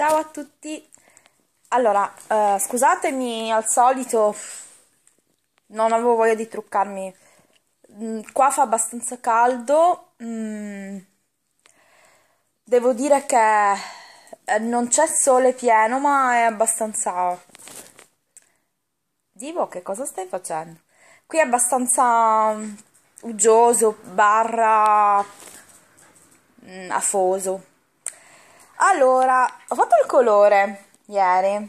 Ciao a tutti. Allora, eh, scusatemi al solito, non avevo voglia di truccarmi. Mm, qua fa abbastanza caldo. Mm, devo dire che eh, non c'è sole pieno, ma è abbastanza. Divo, che cosa stai facendo? Qui è abbastanza mm, uggioso, barra mm, afoso. Allora, ho fatto il colore ieri.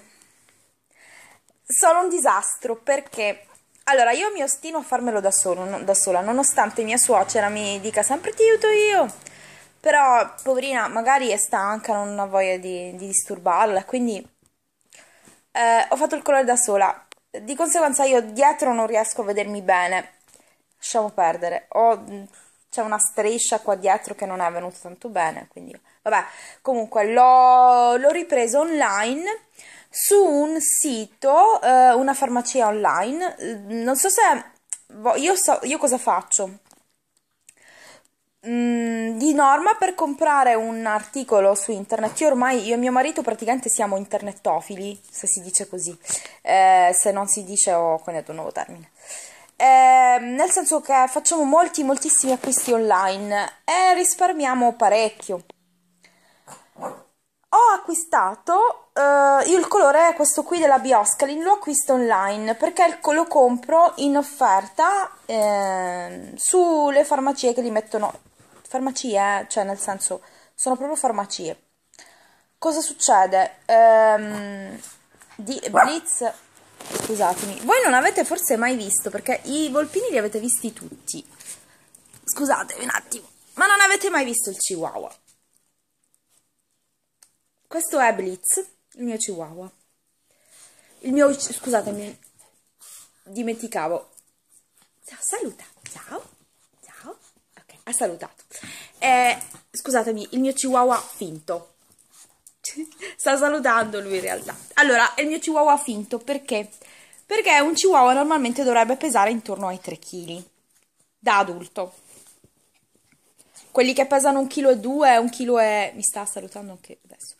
Sono un disastro perché... Allora, io mi ostino a farmelo da, solo, no, da sola, nonostante mia suocera mi dica sempre ti aiuto io. Però, poverina, magari è stanca, non ha voglia di, di disturbarla, quindi... Eh, ho fatto il colore da sola. Di conseguenza io dietro non riesco a vedermi bene. Lasciamo perdere. Ho c'è una striscia qua dietro che non è venuta tanto bene, quindi vabbè, comunque l'ho, l'ho ripreso online su un sito, eh, una farmacia online, mm, non so se io, so, io cosa faccio. Mm, di norma per comprare un articolo su internet, io ormai, io e mio marito praticamente siamo internetofili, se si dice così, eh, se non si dice ho oh, coniato un nuovo termine. Ehm, nel senso che facciamo molti, moltissimi acquisti online e risparmiamo parecchio. Ho acquistato eh, io il colore, questo qui della Bioscalin, lo acquisto online perché lo compro in offerta eh, sulle farmacie che li mettono. Farmacie, cioè nel senso, sono proprio farmacie. Cosa succede? Ehm, di Blitz Scusatemi, voi non avete forse mai visto, perché i volpini li avete visti tutti. Scusatevi un attimo, ma non avete mai visto il chihuahua. Questo è Blitz, il mio chihuahua. Il mio... scusatemi, dimenticavo. Saluta, ciao, ciao. Ok, ha salutato. Eh, scusatemi, il mio chihuahua finto. Sta salutando lui in realtà. Allora, è il mio chihuahua finto, perché? Perché un chihuahua normalmente dovrebbe pesare intorno ai 3 kg, da adulto. Quelli che pesano 1,2 kg, 1 kg e... mi sta salutando anche adesso.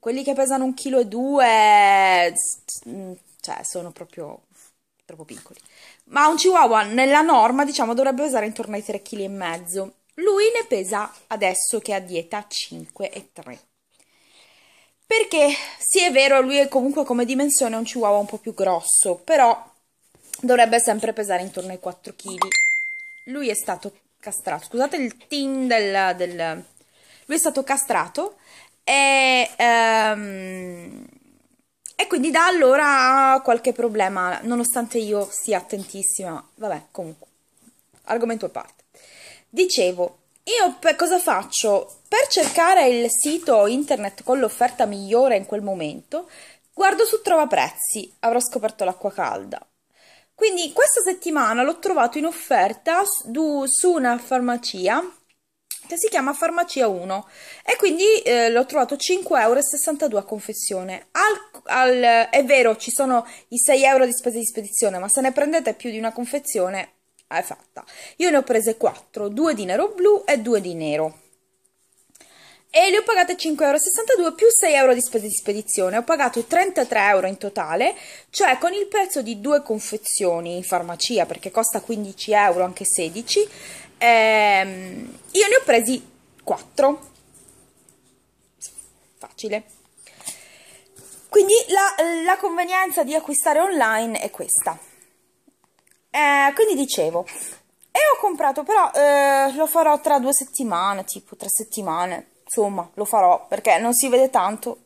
Quelli che pesano 1,2 kg, mm, cioè, sono proprio troppo piccoli. Ma un chihuahua nella norma, diciamo, dovrebbe pesare intorno ai 3,5 kg. Lui ne pesa adesso che ha dieta 5,3 kg. Perché sì è vero, lui è comunque come dimensione un chihuahua un po' più grosso, però dovrebbe sempre pesare intorno ai 4 kg. Lui è stato castrato, scusate il tin del, del... Lui è stato castrato e... Um, e quindi da allora ha qualche problema, nonostante io sia attentissima. Vabbè, comunque, argomento a parte. Dicevo, io per, cosa faccio? Per cercare il sito internet con l'offerta migliore in quel momento, guardo su Trova Prezzi, avrò scoperto l'acqua calda. Quindi questa settimana l'ho trovato in offerta su, su una farmacia che si chiama Farmacia 1 e quindi eh, l'ho trovato 5,62€ a confessione. Al, al, è vero, ci sono i 6 euro di spese di spedizione, ma se ne prendete più di una confezione è ah, fatta. Io ne ho prese 4, 2 di nero blu e 2 di nero. E le ho pagate 5,62 euro più 6 euro di spese di spedizione. Ho pagato 33 euro in totale, cioè con il prezzo di due confezioni in farmacia, perché costa 15 euro, anche 16. Ehm, io ne ho presi 4. Facile. Quindi la, la convenienza di acquistare online è questa. Eh, quindi dicevo, e ho comprato, però eh, lo farò tra due settimane, tipo tre settimane, insomma, lo farò perché non si vede tanto.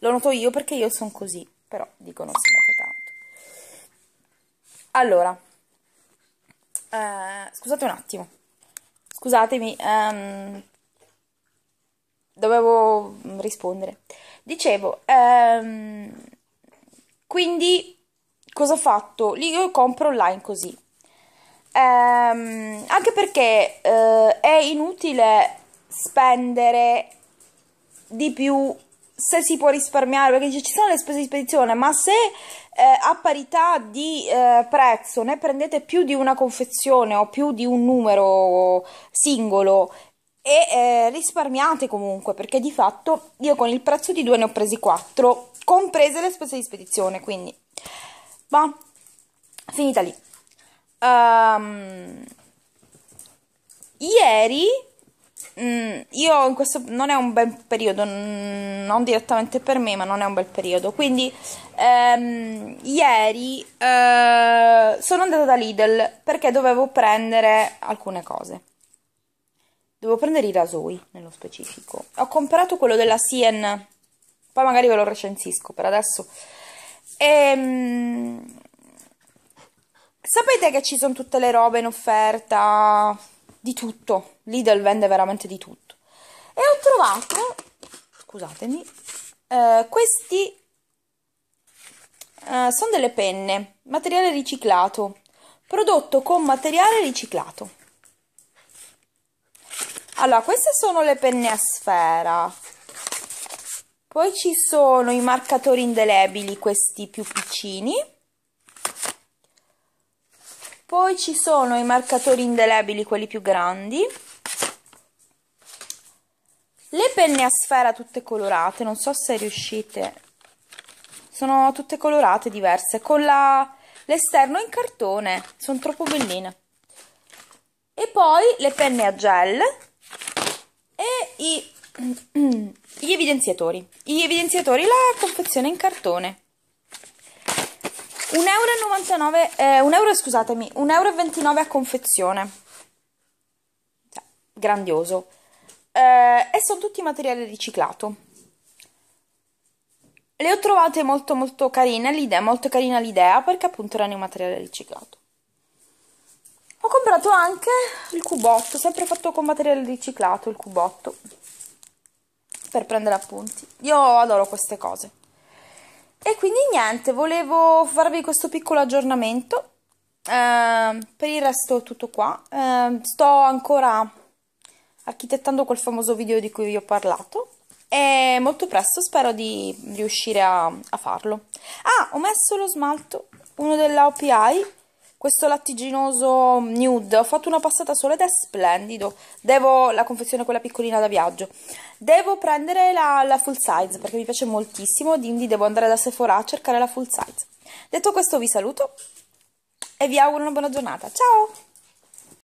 Lo noto io perché io sono così, però dico non si nota tanto. Allora, eh, scusate un attimo, scusatemi, ehm, dovevo rispondere. Dicevo, ehm, quindi cosa ho fatto? Li compro online così. Ehm, anche perché eh, è inutile spendere di più se si può risparmiare, perché dice, ci sono le spese di spedizione, ma se eh, a parità di eh, prezzo ne prendete più di una confezione o più di un numero singolo e eh, risparmiate comunque, perché di fatto io con il prezzo di due ne ho presi quattro, comprese le spese di spedizione, quindi Boh, finita lì. Um, ieri, mh, mm, io in questo non è un bel periodo, non direttamente per me, ma non è un bel periodo. Quindi, um, ieri uh, sono andata da Lidl perché dovevo prendere alcune cose. Devo prendere i rasoi, nello specifico. Ho comprato quello della Sien, poi magari ve lo recensisco, per adesso e, ehm, sapete che ci sono tutte le robe in offerta, di tutto. Lidl vende veramente di tutto. E ho trovato, scusatemi, eh, questi eh, sono delle penne, materiale riciclato, prodotto con materiale riciclato. Allora, queste sono le penne a sfera. Poi ci sono i marcatori indelebili, questi più piccini. Poi ci sono i marcatori indelebili, quelli più grandi. Le penne a sfera tutte colorate, non so se riuscite. Sono tutte colorate, diverse, con l'esterno in cartone. Sono troppo belline. E poi le penne a gel e i gli evidenziatori. Gli evidenziatori, la confezione in cartone. 1,99 eh, 1 euro, scusatemi, 1,29 euro a confezione. Cioè, grandioso. Eh, e sono tutti materiali riciclato. Le ho trovate molto molto carine l'idea, molto carina l'idea perché appunto erano in materiale riciclato. Ho comprato anche il cubotto, sempre fatto con materiale riciclato il cubotto per prendere appunti. Io adoro queste cose. E quindi niente, volevo farvi questo piccolo aggiornamento. Eh, per il resto tutto qua. Eh, sto ancora architettando quel famoso video di cui vi ho parlato e molto presto spero di riuscire a, a farlo. Ah, ho messo lo smalto, uno della OPI questo lattiginoso nude, ho fatto una passata sola ed è splendido, devo, la confezione quella piccolina da viaggio, devo prendere la, la full size perché mi piace moltissimo, quindi devo andare da Sephora a cercare la full size. Detto questo vi saluto e vi auguro una buona giornata, ciao!